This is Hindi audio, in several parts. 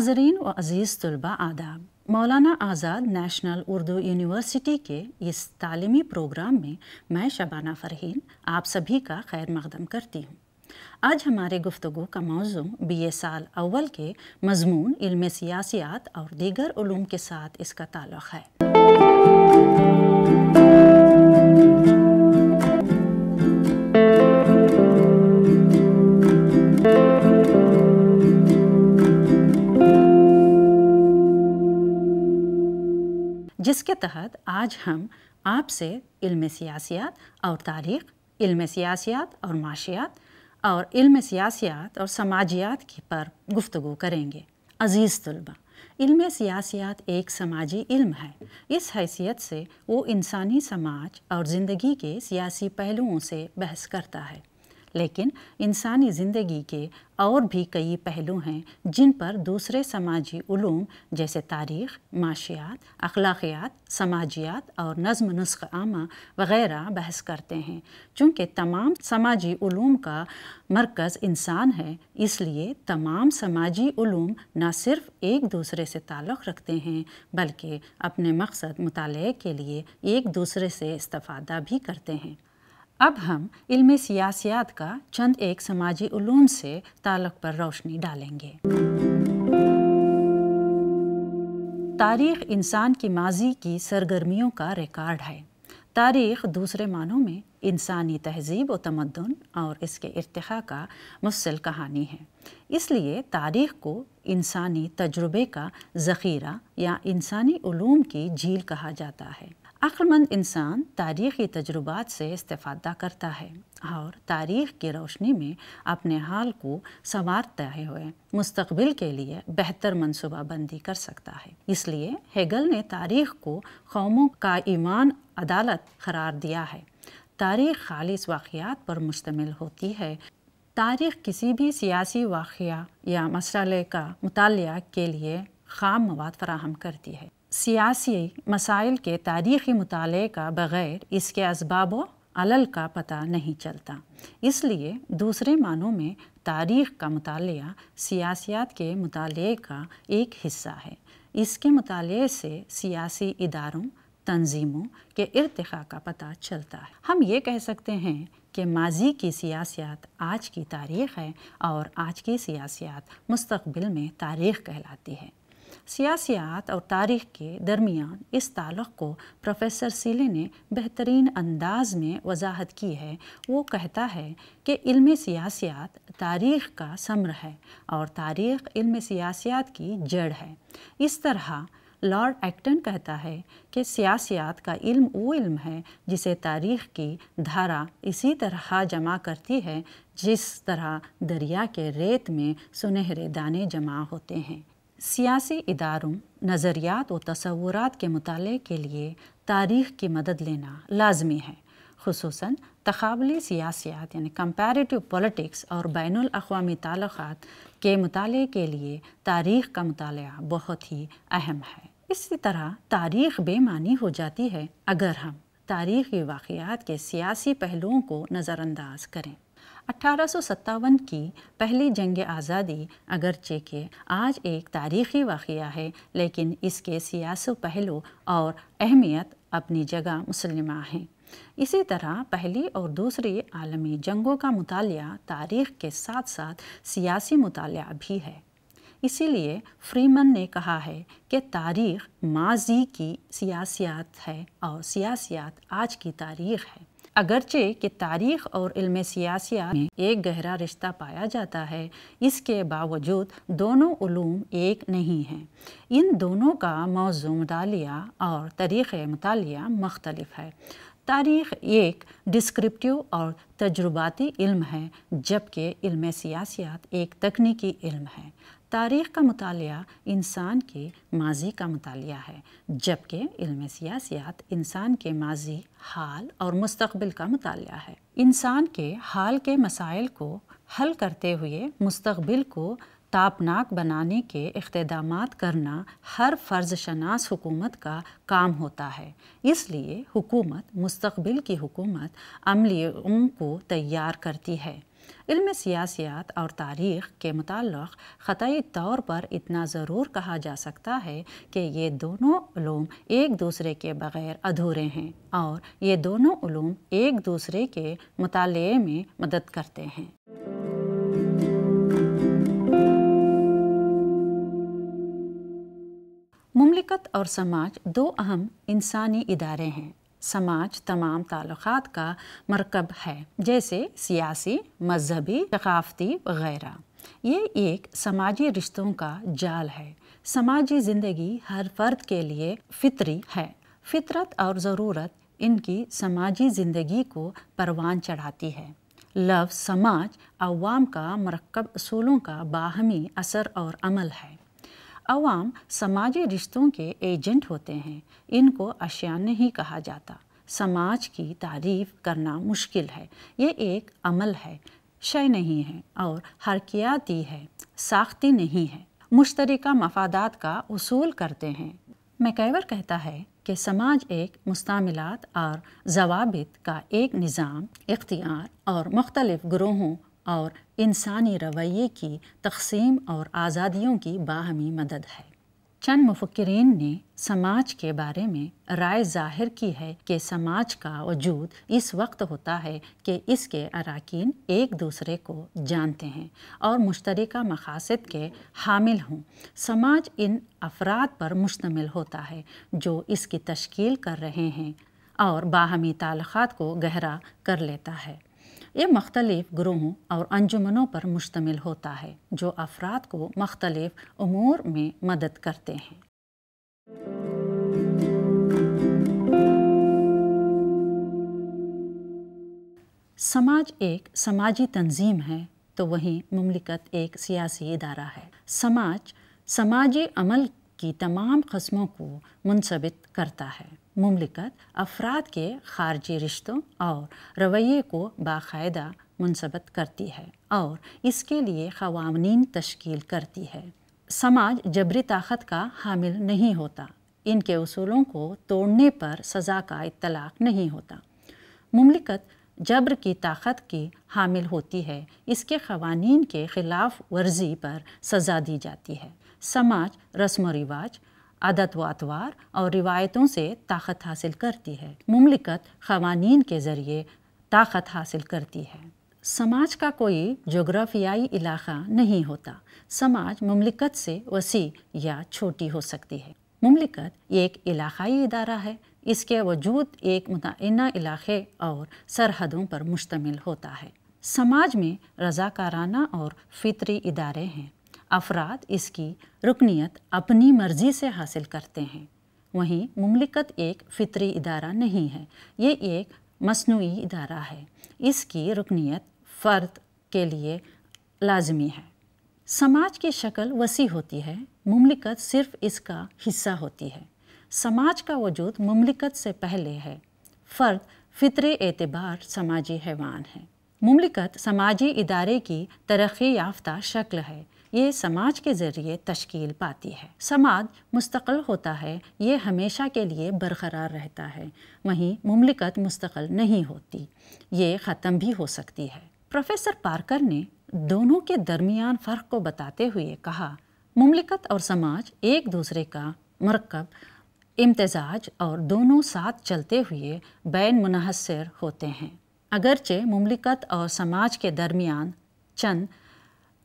नाजरीन व अज़ीज़ तलबा आदाब मौलाना आज़ाद नेशनल उर्दू यूनिवर्सिटी के इस तालीमी प्रोग्राम में मैं शबाना फ़रहीन आप सभी का खैर मकदम करती हूँ आज हमारे गुफ्तु का मौजू बी ए साल अव्वल के मजमून इल्म सियासियात और दीगर ूम के साथ इसका ताल्लुक़ है जिसके तहत आज हम आपसे इल्म सियासियात और तारीख़ इल्म सियासियात और माशियात और इल्म सियासियात और समाजियात के पर गुफ्तु करेंगे अज़ीज़ तलबा इल्म सियासियात एक समाजी इल्म है इस हैसियत से वो इंसानी समाज और ज़िंदगी के सियासी पहलुओं से बहस करता है लेकिन इंसानी ज़िंदगी के और भी कई पहलू हैं जिन पर दूसरे समाजी ूम जैसे तारीख माशियात अखलाकियात समाजियात और नज़म नुस्ख आमा वगैरह बहस करते हैं चूँकि तमाम समाजी ूम का मरकज़ इंसान है इसलिए तमाम समाजी ूम न सिर्फ एक दूसरे से ताल्लुक़ रखते हैं बल्कि अपने मकसद मुताले के लिए एक दूसरे से इस्ता भी करते हैं अब हम इल्म सियासियात का चंद एक समाजी उलूम से ताल्लुक पर रोशनी डालेंगे तारीख इंसान की माजी की सरगर्मियों का रिकॉर्ड है तारीख दूसरे मानों में इंसानी तहजीब व तमदन और इसके इर्तहा का मुसल कहानी है इसलिए तारीख को इंसानी तजुर्बे का ज़ख़ीरा या इंसानी उलूम की झील कहा जाता है अक्लमंद इंसान तारीख़ी तजुर्बात से इस्तेफादा करता है और तारीख़ की रोशनी में अपने हाल को संवारते हुए मुस्तबिल के लिए बेहतर मनसूबाबंदी कर सकता है इसलिए हेगल ने तारीख़ को कौमों का ईमान अदालत करार दिया है तारीख़ खालिस वाक़ात पर मुश्तमिल होती है तारीख़ किसी भी सियासी वाक़ या मसले का मुताल के लिए खाम मवाद फराहम करती है सियासी मसाइल के तारीख़ी मताले का बग़ैर इसके इसबाब अलल का पता नहीं चलता इसलिए दूसरे मानों में तारीख़ का मताल सियासियात के मताल का एक हिस्सा है इसके मताले से सियासी इदारों तंजीमों के इरतखा का पता चलता है हम ये कह सकते हैं कि माजी की सियासियात आज की तारीख़ है और आज की सियासियात मुस्तबिल में तारीख़ कहलाती है सियासियात और तारीख के दरमियान इस ताल्लुक़ को प्रोफेसर सिले ने बेहतरीन अंदाज में वजाहत की है वो कहता है कि इल्म सियासियात तारीख का समर है और तारीख इल्म सियासियात की जड़ है इस तरह लॉर्ड एक्टन कहता है कि सियासियात का इल्म वो इल्म है जिसे तारीख की धारा इसी तरह जमा करती है जिस तरह दरिया के रेत में सुनहरे दाने जमा होते हैं सियासी इदारों नज़रियात व तस्वूरत के मताले के लिए तारीख़ की मदद लेना लाजमी है खसूस तकबली सियासियात यानी कंपेरेटिव पॉलिटिक्स और बैन अवी तलक़ात के मताले के लिए तारीख़ का मताल बहुत ही अहम है इसी तरह तारीख़ बेमानी हो जाती है अगर हम तारीख़ी वाक़ात के सियासी पहलुओं को नज़रअंदाज करें अट्ठारह की पहली जंग आज़ादी अगरचे के आज एक तारीख़ी वाक़ है लेकिन इसके सियासी पहलू और अहमियत अपनी जगह मुसलमा हैं इसी तरह पहली और दूसरी आलमी जंगों का मुताल तारीख़ के साथ साथ सियासी मुताल भी है इसीलिए फ्रीमन ने कहा है कि तारीख़ माजी की सियासियात है और सियासियात आज की तारीख़ है अगरचे कि तारीख़ और इल्म सियासिया में एक गहरा रिश्ता पाया जाता है इसके बावजूद दोनों उलूम एक नहीं हैं इन दोनों का मौजू मतलिया और तारीख मतलिया मख्तलफ है तारीख़ एक डिस्क्रिप्टिव और तजुर्बाती इल्म है जबकि इल्म सियासियात एक तकनीकी इल्म है तारीख़ का मताल इंसान के माजी का मताल है जबकि इल्म सियासियात इंसान के माजी हाल और मुस्तबिल का मताल है इंसान के हाल के मसाइल को हल करते हुए मुस्तबिल को तापनाक बनाने के इकदाम करना हर फ़र्ज शनास हुकूमत का काम होता है इसलिए हुकूमत मुस्तबिल की हुकूमत अमली को तैयार करती है इल्म सियासियात और तारीख़ के मतलब ख़तई तौर पर इतना ज़रूर कहा जा सकता है कि ये दोनों ूम एक दूसरे के बग़ैर अधूरे हैं और ये दोनों ूम एक दूसरे के मुताले में मदद करते हैं ममलिकत और समाज दो अहम इंसानी इदारे हैं समाज तमाम ताल्लुक का मरकब है जैसे सियासी मजहबी सकाफती वगैरह ये एक समाजी रिश्तों का जाल है समाजी ज़िंदगी हर फर्द के लिए फितरी है फितरत और ज़रूरत इनकी समाजी ज़िंदगी को परवान चढ़ाती है लव समाज अवाम का मरकब असूलों का बाहमी असर और अमल है अवाम समाजी रिश्तों के एजेंट होते हैं इनको अशियान नहीं कहा जाता समाज की तारीफ करना मुश्किल है ये एक अमल है शय नहीं है और हरकियाती है साख्ती नहीं है मुश्तरका मफादात का उसूल करते हैं मैकेवर कहता है कि समाज एक मुस्तमिलत और जवाबित का एक निज़ाम इख्तियार और मुख्तलिफ ग्रोहों और इंसानी रवैये की तकसीम और आज़ादियों की बाहमी मदद है चंद मुफक्रीन ने समाज के बारे में राय जाहिर की है कि समाज का वजूद इस वक्त होता है कि इसके अरकान एक दूसरे को जानते हैं और मुश्तरक मकासद के हामिल हों समाज इन अफराद पर मुश्तमिल होता है जो इसकी तश्कील कर रहे हैं और बाहमी तलखात को गहरा कर लेता है ये मख्तलिफ ग्रोहों और अंजुमनों पर मुश्तमिल होता है जो अफराद को मख्तलिफ अमूर में मदद करते हैं समाज एक समाजी तंजीम है तो वहीं ममलिकत एक सियासी इदारा है समाज समाजी अमल की तमाम कस्मों को मुंसबित करता है ममलिकत अफराद के खारजी रिश्तों और रवैये को बाकायदा मुनसबत करती है और इसके लिए खवानीन तश्कील करती है समाज जबरी ताकत का हामिल नहीं होता इनके असूलों को तोड़ने पर सज़ा का इतलाक़ नहीं होता ममलिकत जबर की ताकत की हामिल होती है इसके खवानी के ख़िलाफ़ वर्जी पर सज़ा दी जाती है समाज रस्म व रिवाज आदत व अतवार और रिवायतों से ताकत हासिल करती है ममलिकत खवानीन के ज़रिए ताकत हासिल करती है समाज का कोई जोग्राफियाई इलाका नहीं होता समाज ममलिकत से वसी या छोटी हो सकती है ममलिकत एक इलाकई इदारा है इसके वजूद एक मतना इलाके और सरहदों पर मुश्तमिल होता है समाज में रजाकाराना और फितरी इदारे हैं अफराद इसकी रुकनीत अपनी मर्ज़ी से हासिल करते हैं वहीं ममलिकत एक फितरी इदारा नहीं है ये एक मसनू इदारा है इसकी रुकनीत फ़र्द के लिए लाजमी है समाज की शक्ल वसी होती है ममलिकत सिर्फ इसका हिस्सा होती है समाज का वजूद ममलिकत से पहले है फ़र्द फितर एतबार समाजी हैवान है ममलिकत समाजी इदारे की तरक् याफ्ता शक्ल है ये समाज के ज़रिए तश्कील पाती है समाज मुस्तकिल होता है ये हमेशा के लिए बरकरार रहता है वहीं ममलिकत मुस्तकिल नहीं होती ये ख़त्म भी हो सकती है प्रोफेसर पार्कर ने दोनों के दरमियान फ़र्क को बताते हुए कहा ममलिकत और समाज एक दूसरे का मरकब इम्तजाज और दोनों साथ चलते हुए बैन मुनहसर होते हैं अगरचे ममलिकत और समाज के दरमियान चंद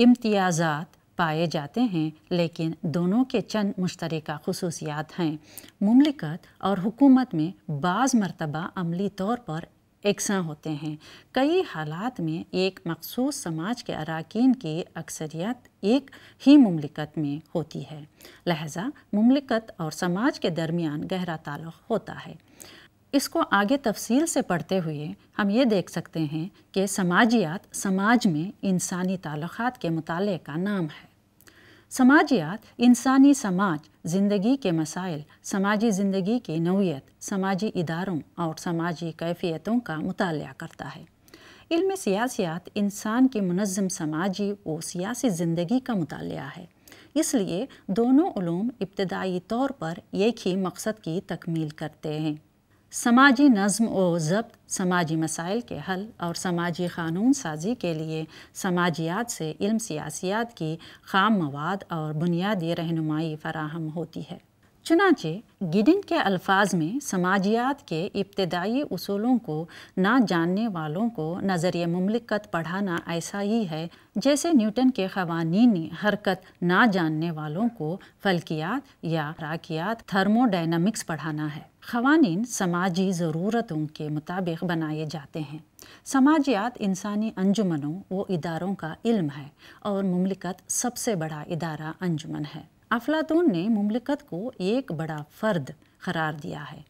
इम्तियाज़ात पाए जाते हैं लेकिन दोनों के चंद मुश्तरक खसूसियात हैं ममलिकत और हुकूमत में बाज़ मरतबा अमली तौर पर एकसा होते हैं कई हालात में एक मखसूस समाज के अरकान की अक्सरियत एक ही ममलिकत में होती है लहजा ममलिकत और समाज के दरमियान गहरा ताल्लुक़ होता है इसको आगे तफसील से पढ़ते हुए हम ये देख सकते हैं कि समाजियात समाज में इंसानी ताल्लुक़ात के मताले का नाम है समाजियात इंसानी समाज ज़िंदगी के मसाइल समाजी ज़िंदगी की नवीत समाजी इदारों और समाजी कैफियतों का मताल करता है इल्म सियासियात इंसान की मनज़म समाजी व सियासी ज़िंदगी का मताल है इसलिए दोनों ूम इब्तदाई तौर पर एक ही मकसद की तकमील करते हैं समाजी नज़म व ज़ब्त समाजी मसाइल के हल और समाजी क़ानून साजी के लिए समाजियात से इल्म सियासियात की खाम मवाद और बुनियादी रहनुमाई फराहम होती है चुनाचे गिडिन के अल्फाज में समाजियात के इब्तदाई उसूलों को ना जानने वालों को नज़रिए ममलिकत पढ़ाना ऐसा ही है जैसे न्यूटन के खवानी हरकत ना जानने वालों को फल्कियात या राकियात थर्मोडाइनमिक्स पढ़ाना है खवानी समाजी ज़रूरतों के मुताबिक बनाए जाते हैं समाजियात इंसानी अंजुमनों व इदारों का इल्म है और ममलिकत सबसे बड़ा इदारा अंजुमन है अफलातून ने ममलिकत को एक बड़ा फ़र्द करार दिया है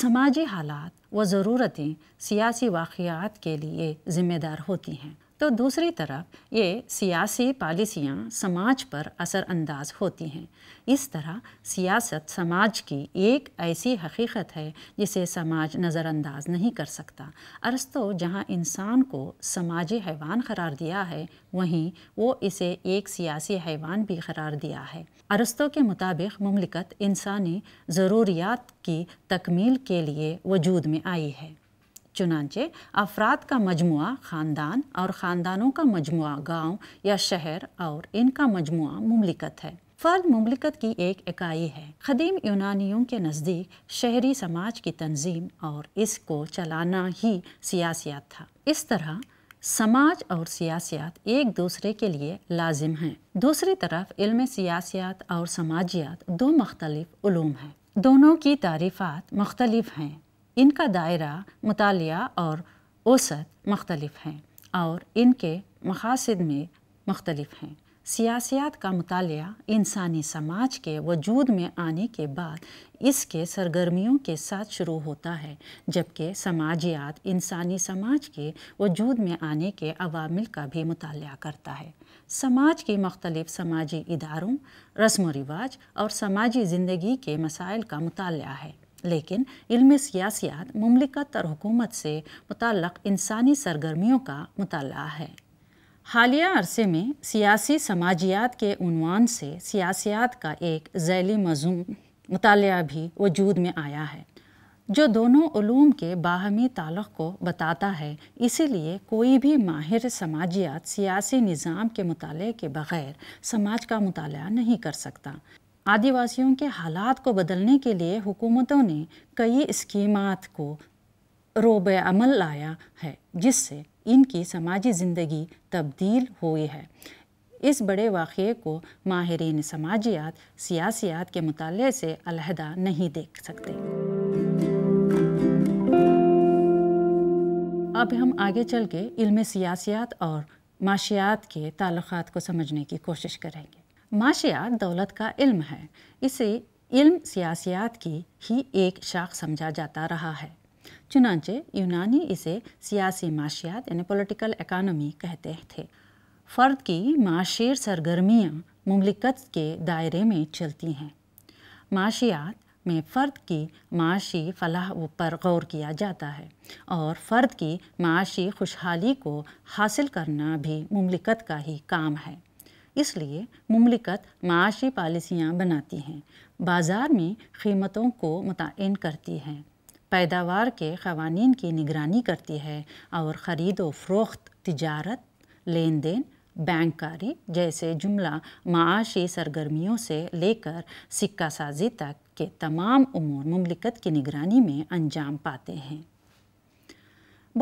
समाजी हालात व ज़रूरतें सियासी वाक़ात के लिए ज़िम्मेदार होती हैं तो दूसरी तरफ ये सियासी पॉलिसियाँ समाज पर असरअंदाज होती हैं इस तरह सियासत समाज की एक ऐसी हकीकत है जिसे समाज नज़रअंदाज नहीं कर सकता अरस्तों जहाँ इंसान को समाजी हैवान करार दिया है वहीं वो इसे एक सियासी हैवान भी करार दिया है अरस्तों के मुताबिक ममलिकत इंसानी ज़रूरियात की तकमील के लिए वजूद में आई है चुनाचे अफराद का मजमु ख़ानदान और ख़ानदानों का मजमु गांव या शहर और इनका मजमु ममलिकत है फल ममलिकत की एक इकाई है ख़दीम यूनानियों के नज़दीक शहरी समाज की तंजीम और इसको चलाना ही सियासियात था इस तरह समाज और सियासियात एक दूसरे के लिए लाजिम हैं दूसरी तरफ इल्म सियासियात और समाजियात दो मुख्तलिफ़ हैं दोनों की तारीफ़ात मुख्तलिफ़ हैं इनका दायरा मुताल और औसत मख्तलफ हैं और इनके मकासद में मख्तलफ हैं सियासियात का मताल इंसानी समाज के वजूद में आने के बाद इसके सरगर्मियों के साथ शुरू होता है जबकि समाजियात इंसानी समाज के वजूद में आने के अवामिल का भी मताल करता है समाज के मख्तलफ़ समाजी इदारों रस्म व रिवाज और समाजी ज़िंदगी के मसाइल का मताल है लेकिन इल्म सियासियात ममलिकत और हुकूमत से मुतल इंसानी सरगर्मियों का मुताल है हालिया अरसे में सियासी समाजियात के उनवान से सियासियात का एक झैली मजमून मुताल भी वजूद में आया है जो दोनों ूम के बाहमी ताल्लक को बताता है इसीलिए कोई भी माहिर समाजियात सियासी निज़ाम के मुताले के बग़ैर समाज का मुताल नहीं कर सकता आदिवासियों के हालात को बदलने के लिए हुकूमतों ने कई स्कीमात को रोब अमल लाया है जिससे इनकी समाजी ज़िंदगी तब्दील हुई है इस बड़े वाक़े को माहरीन समाजियात सियासियात के मुताले से अलहदा नहीं देख सकते अब हम आगे चल के इल्म सियासियात और माशियात के ताल्लुकात को समझने की कोशिश करेंगे माशियात दौलत का इल्म है इसे इल्म सियासियात की ही एक शाख समझा जाता रहा है चुनाचे यूनानी इसे सियासी माशियात यानी पॉलिटिकल इकानमी कहते थे फ़र्द की माशेर सरगर्मियाँ ममलिकत के दायरे में चलती हैं माशियात में फ़र्द की माशी फलाह पर गौर किया जाता है और फ़र्द की माशी खुशहाली को हासिल करना भी ममलिकत का ही काम है इसलिए ममलिकत माशी पॉलिसियाँ बनाती हैं बाज़ार में कीमतों को मतन करती हैं पैदावार के खवानी की निगरानी करती है और ख़रीद व फरोख्त तजारत लेन देन बैंककारी जैसे जुमला माशी सरगर्मियों से लेकर सिक्का साजी तक के तमाम अमूर ममलिकत की निगरानी में अंजाम पाते हैं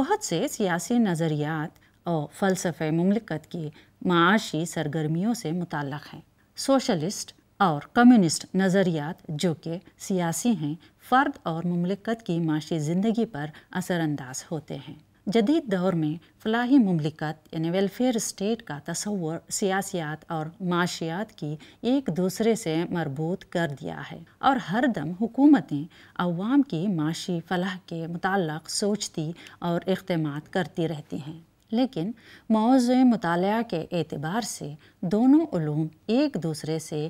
बहुत से सियासी नज़रियात और फलसफे ममलिकत की माशी सरगर्मियों से मुतक़ हैं सोशलिस्ट और कम्युनिस्ट नज़रियात जो कि सियासी हैं फ़र्द और ममलिकत की माशी ज़िंदगी पर असरानंदाज होते हैं जदीद दौर में फलाही ममलिकत यानी वेलफेयर स्टेट का तस्वर सियासियात और माशियात की एक दूसरे से मरबूत कर दिया है और हर दम हुकूमतें अवाम की माशी फलाह के मुतल सोचती और इकदाम करती रहती हैं लेकिन मौज़ मताल के अतबार से दोनों ूम एक दूसरे से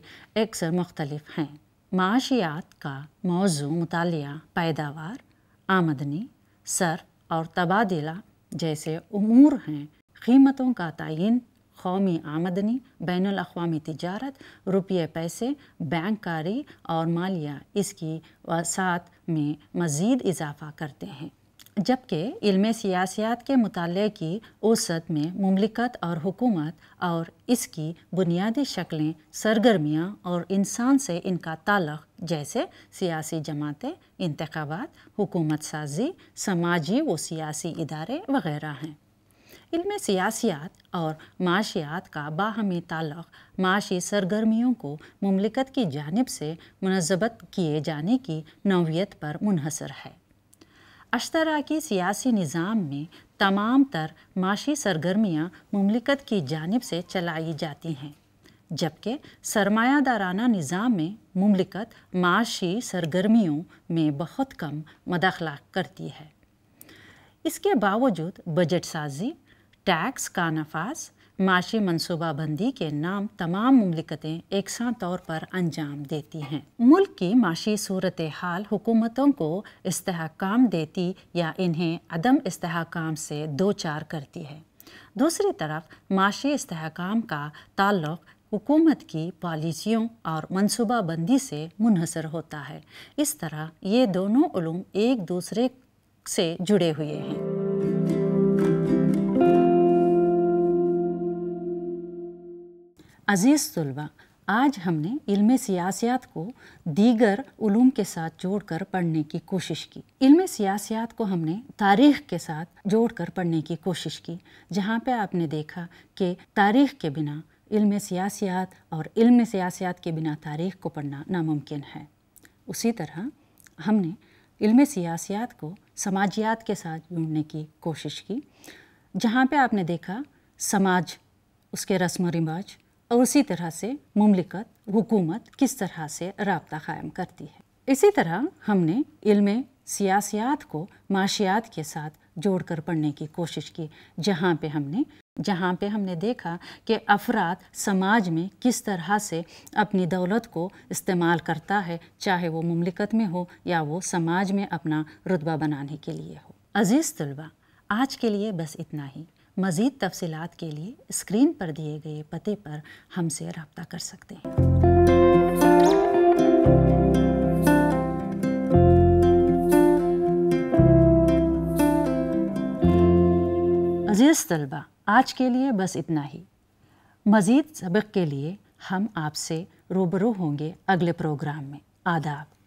अक्सर मुख्तलफ हैं माशियात का मौजू मताल पैदावार आमदनी सर और तबादला जैसे अमूर हैं कीमतों का तयन कौमी आमदनी बैन अवी तजारत रुपये पैसे बैंक कारी और मालिया इसकी वसात में मज़ीद इजाफ़ा करते हैं जबकि इल्म सियासियात के मताल की औसत में ममलिकत और हुकूमत और इसकी बुनियादी शक्लें सरगर्मियाँ और इंसान से इनका ताल्लक जैसे सियासी जमातें इंतबात हुकूमत साजी समाजी व सियासी इदारे वगैरह हैं इल्म सियासियात और माशियात का बाहमी ताल्लक माशी सरगर्मियों को ममलिकत की जानब से मनजबत किए जाने की नौीयत पर मुनहसर है अशतरा की सियासी निज़ाम में तमाम तर माशी सरगर्मियाँ ममलिकत की जानब से चलाई जाती हैं जबकि सरमायादाराना निज़ाम में ममलिकत माशी सरगर्मियों में बहुत कम मदाखला करती है इसके बावजूद बजट साजी टैक्स का नफाज माशी मनसूबाबंदी के नाम तमाम ममलिकतें एकसा तौर पर अंजाम देती हैं मुल्क की माशी सूरत हाल हुकूमतों को इसकाम देती या इन्हें अदम इसकाम से दो चार करती है दूसरी तरफ माशी इसकाम का ताल्लुक़ हुकूमत की पॉलिसियों और मनसूबाबंदी से मुनहसर होता है इस तरह ये दोनों एक दूसरे से जुड़े हुए हैं अज़ीज़ तलबा आज हमने इल्म सियासियात को दीगर उलूम के साथ जोड़कर पढ़ने की कोशिश की इल्म सियासियात को हमने तारीख़ के साथ जोड़कर पढ़ने की कोशिश की जहाँ पे आपने देखा कि तारीख़ के बिना इल्म सियासियात और इल्म सियासियात के बिना तारीख़ को पढ़ना नामुमकिन है उसी तरह हमने इल्म सियासियात को समाजियात के साथ जोड़ने की कोशिश की जहाँ पे आपने देखा समाज उसके रस्म व रिवाज और उसी तरह से ममलिकत हुकूमत किस तरह से रबता क़ायम करती है इसी तरह हमने इल्म सियासियात को माशियात के साथ जोड़कर पढ़ने की कोशिश की जहाँ पे हमने जहाँ पे हमने देखा कि अफराद समाज में किस तरह से अपनी दौलत को इस्तेमाल करता है चाहे वो ममलिकत में हो या वो समाज में अपना रुतबा बनाने के लिए हो अज़ीज़ तलबा आज के लिए बस इतना ही मज़ीद तफसीत के लिए स्क्रीन पर दिए गए पते पर हमसे रबता कर सकते हैं अज़ीज़ तलबा आज के लिए बस इतना ही मज़ीद सबक के लिए हम आपसे रूबरू होंगे अगले प्रोग्राम में आदाब